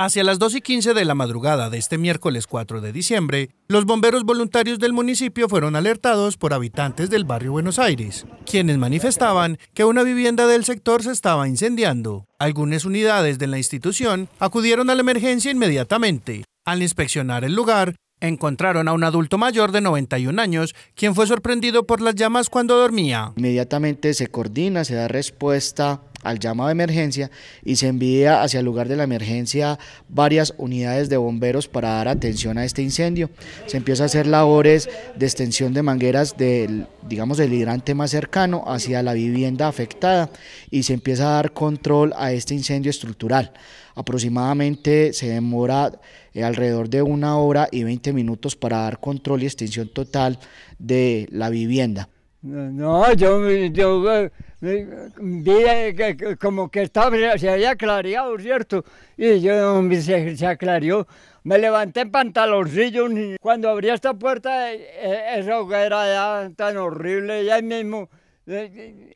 Hacia las 2 y 15 de la madrugada de este miércoles 4 de diciembre, los bomberos voluntarios del municipio fueron alertados por habitantes del barrio Buenos Aires, quienes manifestaban que una vivienda del sector se estaba incendiando. Algunas unidades de la institución acudieron a la emergencia inmediatamente. Al inspeccionar el lugar, Encontraron a un adulto mayor de 91 años, quien fue sorprendido por las llamas cuando dormía. Inmediatamente se coordina, se da respuesta al llamado de emergencia y se envía hacia el lugar de la emergencia varias unidades de bomberos para dar atención a este incendio. Se empieza a hacer labores de extensión de mangueras del, digamos, del hidrante más cercano hacia la vivienda afectada y se empieza a dar control a este incendio estructural. Aproximadamente se demora eh, alrededor de una hora y 20 minutos para dar control y extensión total de la vivienda. No, yo, vi eh, como que estaba, se había clareado, ¿cierto? Y yo se, se aclaró. Me levanté en pantaloncillos y cuando abrí esta puerta, eh, eh, eso era ya tan horrible, ya mismo,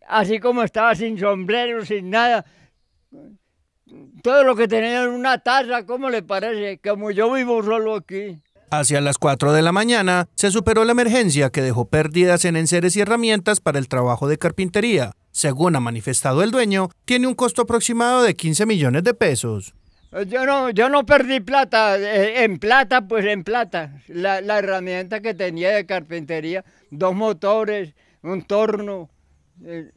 así como estaba, sin sombrero, sin nada. Todo lo que tenía en una taza, ¿cómo le parece? Como yo vivo solo aquí. Hacia las 4 de la mañana se superó la emergencia que dejó pérdidas en enseres y herramientas para el trabajo de carpintería. Según ha manifestado el dueño, tiene un costo aproximado de 15 millones de pesos. Yo no, yo no perdí plata, eh, en plata, pues en plata. la herramienta que tenía de carpintería, dos motores, un torno, eh,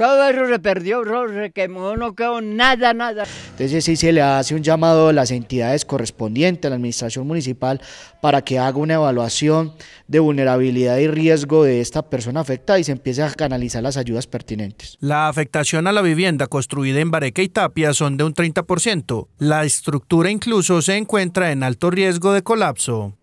todo eso se perdió, se quemó, no quedó nada, nada. Entonces sí se le hace un llamado a las entidades correspondientes, a la administración municipal, para que haga una evaluación de vulnerabilidad y riesgo de esta persona afectada y se empiece a canalizar las ayudas pertinentes. La afectación a la vivienda construida en Bareca y Tapia son de un 30%. La estructura incluso se encuentra en alto riesgo de colapso.